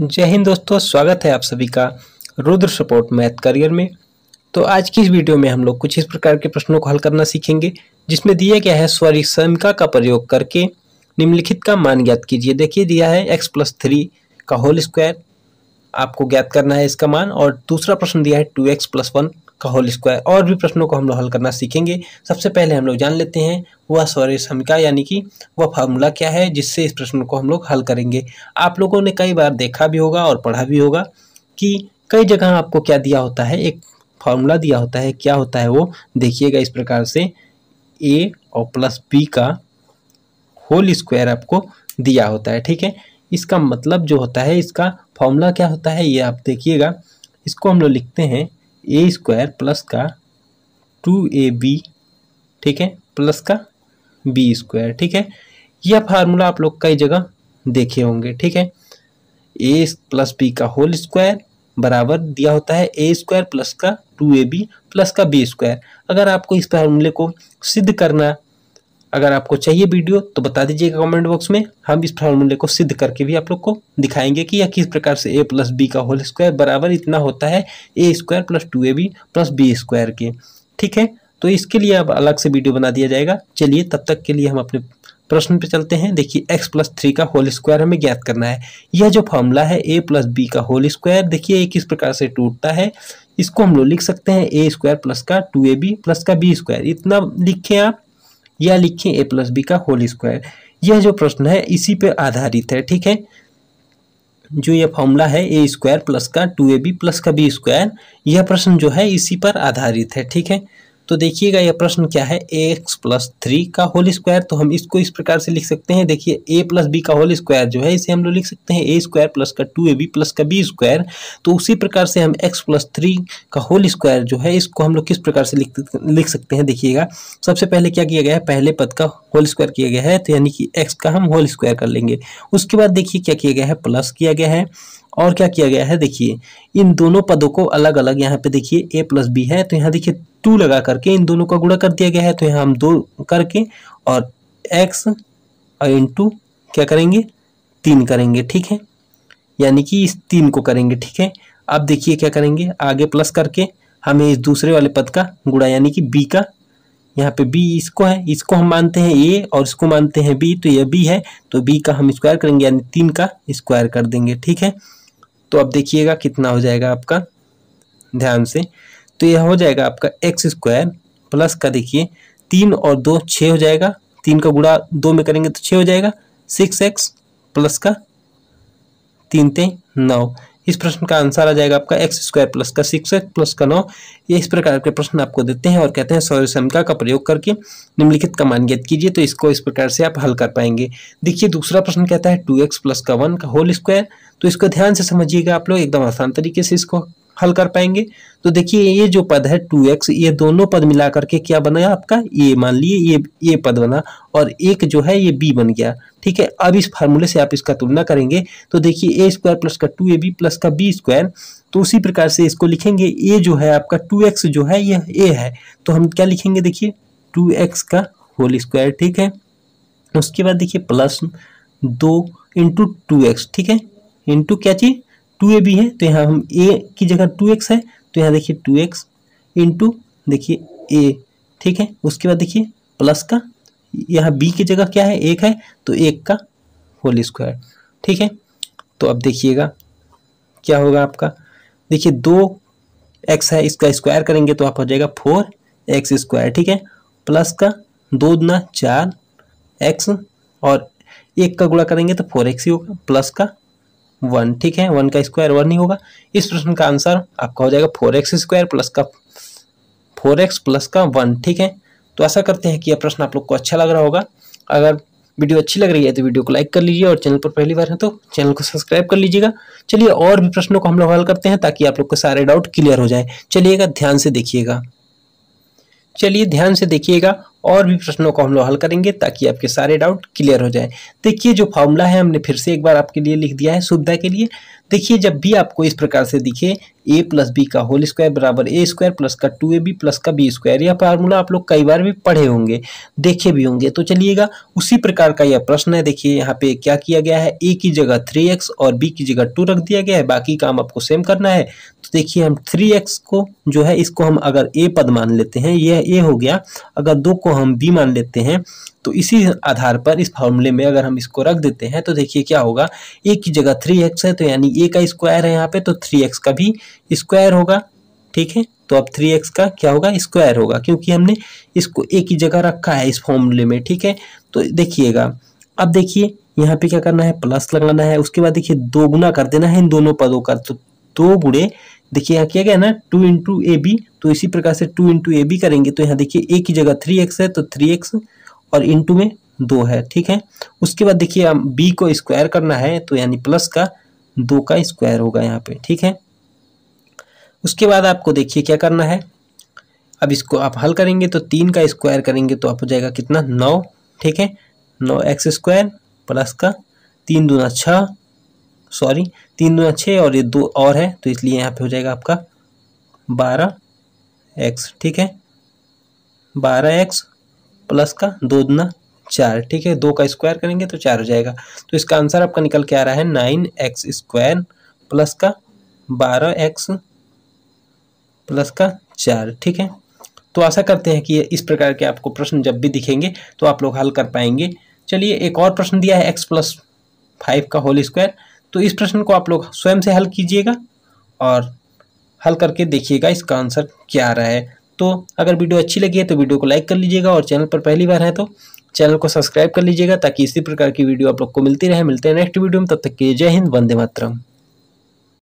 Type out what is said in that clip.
जय हिंद दोस्तों स्वागत है आप सभी का रुद्र सपोर्ट मैथ करियर में तो आज की इस वीडियो में हम लोग कुछ इस प्रकार के प्रश्नों को हल करना सीखेंगे जिसमें दिया गया है समिका का प्रयोग करके निम्नलिखित का मान ज्ञात कीजिए देखिए दिया है एक्स प्लस थ्री का होल स्क्वायर आपको ज्ञात करना है इसका मान और दूसरा प्रश्न दिया है टू एक्स प्लस वन का होल स्क्वायर और भी प्रश्नों को हम लोग हल करना सीखेंगे सबसे पहले हम लोग जान लेते हैं वह स्वरे समिका यानी कि वह फार्मूला क्या है जिससे इस प्रश्न को हम लोग हल करेंगे आप लोगों ने कई बार देखा भी होगा और पढ़ा भी होगा कि कई जगह आपको क्या दिया होता है एक फार्मूला दिया होता है क्या होता है वो देखिएगा इस प्रकार से ए और प्लस बी का होल स्क्वायर आपको दिया होता है ठीक है इसका मतलब जो होता है इसका फॉर्मूला क्या होता है ये आप देखिएगा इसको हम लोग लिखते हैं ए स्क्वायर प्लस का टू ए बी ठीक है प्लस का बी स्क्वायर ठीक है यह फार्मूला आप लोग कई जगह देखे होंगे ठीक है ए प्लस बी का होल स्क्वायर बराबर दिया होता है ए स्क्वायर प्लस का टू ए बी प्लस का बी स्क्वायर अगर आपको इस फार्मूले को सिद्ध करना अगर आपको चाहिए वीडियो तो बता दीजिएगा कमेंट बॉक्स में हम इस फॉर्मूले को सिद्ध करके भी आप लोग को दिखाएंगे कि यह किस प्रकार से ए प्लस बी का होल स्क्वायर बराबर इतना होता है A square plus two A B plus B square के ठीक है तो इसके लिए अब अलग से वीडियो बना दिया जाएगा चलिए तब तक के लिए हम अपने प्रश्न पे चलते हैं देखिए x प्लस थ्री का होल स्क्वायर हमें ज्ञात करना है यह जो फॉर्मूला है a प्लस बी का होल स्क्वायर देखिए किस प्रकार से टूटता है इसको हम लोग लिख सकते हैं ए स्क्वायर प्लस का टू ए बी प्लस का बी स्क्वायर इतना लिखें आप या लिखें ए प्लस बी का होल स्क्वायर यह जो प्रश्न है इसी पे आधारित है ठीक है जो यह फॉर्मूला है ए स्क्वायर प्लस का टू ए बी प्लस का बी स्क्वायर यह प्रश्न जो है इसी पर आधारित है ठीक है तो देखिएगा यह प्रश्न क्या है ए एक्स प्लस थ्री का होल स्क्वायर तो हम इसको इस प्रकार से लिख सकते हैं देखिए ए प्लस बी का होल स्क्वायर जो है इसे हम लोग लिख सकते हैं ए स्क्वायर प्लस का टू ए बी प्लस का बी स्क्वायर तो उसी प्रकार से हम एक्स प्लस थ्री का होल स्क्वायर जो है इसको हम लोग किस प्रकार से लिख लिख सकते हैं देखिएगा सबसे पहले क्या किया गया है पहले पद का होल स्क्वायर किया गया है तो यानी कि एक्स का हम होल स्क्वायर कर लेंगे उसके बाद देखिए क्या किया गया है प्लस किया गया है और क्या किया गया है देखिए इन दोनों पदों को अलग अलग यहाँ पे देखिए ए प्लस बी है तो यहाँ देखिए टू लगा करके इन दोनों का गुणा कर दिया गया है तो यहाँ हम दो करके और एक्स और इंटू क्या करेंगे तीन करेंगे ठीक है यानी कि इस तीन को करेंगे ठीक है अब देखिए क्या करेंगे आगे प्लस करके हमें इस दूसरे वाले पद का गुड़ा यानी कि बी का यहाँ पे बी इसको है इसको हम मानते हैं ए और इसको मानते हैं बी तो यह बी है तो बी का हम स्क्वायर करेंगे यानी तीन का स्क्वायर कर देंगे ठीक है तो अब देखिएगा कितना हो जाएगा आपका ध्यान से तो यह हो जाएगा आपका एक्स स्क्वायर प्लस का देखिए तीन और दो छः हो जाएगा तीन का गुड़ा दो में करेंगे तो छः हो जाएगा सिक्स एक्स प्लस का तीन ते नौ इस प्रश्न का आंसर आ जाएगा आपका एक्स स्क्वायर प्लस का सिक्स एक्स प्लस का नौ ये इस प्रकार के प्रश्न आपको देते हैं और कहते हैं सौर समिका का प्रयोग करके निम्नलिखित का मान ज्ञात कीजिए तो इसको इस प्रकार से आप हल कर पाएंगे देखिए दूसरा प्रश्न कहता है टू एक्स प्लस का वन का होल स्क्वायर तो इसको ध्यान से समझिएगा आप लोग एकदम आसान तरीके से इसको हल कर पाएंगे तो देखिए ये जो पद है टू एक्स ये दोनों पद मिला करके क्या बनाया आपका ये मान लिए ये ये पद बना और एक जो है ये बी बन गया ठीक है अब इस फार्मूले से आप इसका तुलना करेंगे तो देखिए ए स्क्वायर प्लस का टू ए बी प्लस का बी स्क्वायर तो उसी प्रकार से इसको लिखेंगे ए जो है आपका टू एक्स जो है यह ए है तो हम क्या लिखेंगे देखिए टू एक्स का होल स्क्वायर ठीक है उसके बाद देखिए प्लस दो इंटू टू एक्स ठीक है इंटू क्या चीज़ टू ए बी है तो यहाँ हम ए की जगह टू एक्स है तो यहाँ देखिए टू एक्स इंटू देखिए ए ठीक है उसके बाद देखिए प्लस का यहाँ बी की जगह क्या है एक है तो एक का होल स्क्वायर ठीक है तो अब देखिएगा क्या होगा आपका देखिए दो एक्स है इसका स्क्वायर करेंगे तो आप हो जाएगा फोर एक्स स्क्वायर ठीक है प्लस का दो दुना चार एक्स और एक का गुणा करेंगे तो फोर एक्स ही होगा प्लस का वन ठीक है वन का स्क्वायर वन ही होगा इस प्रश्न का आंसर आपका हो जाएगा फोर एक्स स्क्वायर प्लस का फोर एक्स प्लस का वन ठीक है तो ऐसा करते हैं कि यह प्रश्न आप लोग को अच्छा लग रहा होगा अगर वीडियो अच्छी लग रही है तो वीडियो को लाइक कर लीजिए और चैनल पर पहली बार है तो चैनल को सब्सक्राइब कर लीजिएगा चलिए और भी प्रश्नों को हम लोग हल करते हैं ताकि आप लोग के सारे डाउट क्लियर हो जाए चलिएगा ध्यान से देखिएगा चलिए ध्यान से देखिएगा और भी प्रश्नों को हम लोग हल करेंगे ताकि आपके सारे डाउट क्लियर हो जाए देखिए जो फॉर्मूला है हमने फिर से एक बार आपके लिए लिख दिया है सुविधा के लिए देखिए जब भी आपको इस प्रकार से दिखे ए प्लस बी का होल स्क्वायर बराबर ए स्क्वायर प्लस का टू ए बी प्लस का बी स्क्वायर यह फार्मूला आप लोग कई बार भी पढ़े होंगे देखे भी होंगे तो चलिएगा उसी प्रकार का यह प्रश्न है देखिए यहाँ पे क्या किया गया है ए की जगह थ्री एक्स और बी की जगह टू रख दिया गया है बाकी काम आपको सेम करना है तो देखिए हम थ्री एक्स को जो है इसको हम अगर ए पद मान लेते हैं यह ए हो गया अगर दो को हम बी मान लेते हैं तो इसी आधार पर इस फॉर्मूले में अगर हम इसको रख देते हैं तो देखिए क्या होगा ए की जगह थ्री एक्स है तो यानी ए का स्क्वायर है यहाँ पे तो थ्री एक्स का भी स्क्वायर होगा ठीक है तो अब थ्री एक्स का क्या होगा स्क्वायर होगा क्योंकि हमने इसको ए की जगह रखा है इस फॉर्मूले में ठीक है तो देखिएगा अब देखिए यहाँ पे क्या करना है प्लस लगाना है उसके बाद देखिए दो गुना कर देना है इन दोनों पदों का तो दो गुड़े देखिए यहाँ क्या गया ना टू इंटू ए बी तो इसी प्रकार से टू इंटू ए बी करेंगे तो यहाँ देखिए ए की जगह थ्री एक्स है तो थ्री एक्स और इंटू में दो है ठीक है उसके बाद देखिए बी को स्क्वायर करना है तो यानी प्लस का दो का स्क्वायर होगा यहाँ पे ठीक है उसके बाद आपको देखिए क्या करना है अब इसको आप हल करेंगे तो तीन का स्क्वायर करेंगे तो आप हो जाएगा कितना नौ ठीक है नौ एक्स स्क्वायर प्लस का तीन दूना छः सॉरी तीन दो छः और ये दो और है तो इसलिए यहाँ पे हो जाएगा आपका बारह एक्स ठीक है बारह एक्स प्लस का दो दुना चार ठीक है दो का स्क्वायर करेंगे तो चार हो जाएगा तो इसका आंसर आपका निकल के आ रहा है नाइन एक्स स्क्वायर प्लस का बारह एक्स प्लस का चार ठीक है तो आशा करते हैं कि इस प्रकार के आपको प्रश्न जब भी दिखेंगे तो आप लोग हल कर पाएंगे चलिए एक और प्रश्न दिया है एक्स प्लस फाइव का होल स्क्वायर तो इस प्रश्न को आप लोग स्वयं से हल कीजिएगा और हल करके देखिएगा इसका आंसर क्या रहा है तो अगर वीडियो अच्छी लगी है तो वीडियो को लाइक कर लीजिएगा और चैनल पर पहली बार है तो चैनल को सब्सक्राइब कर लीजिएगा ताकि इसी प्रकार की वीडियो आप लोग को मिलती रहे मिलते हैं नेक्स्ट वीडियो में तब तक के जय हिंद वंदे मातरम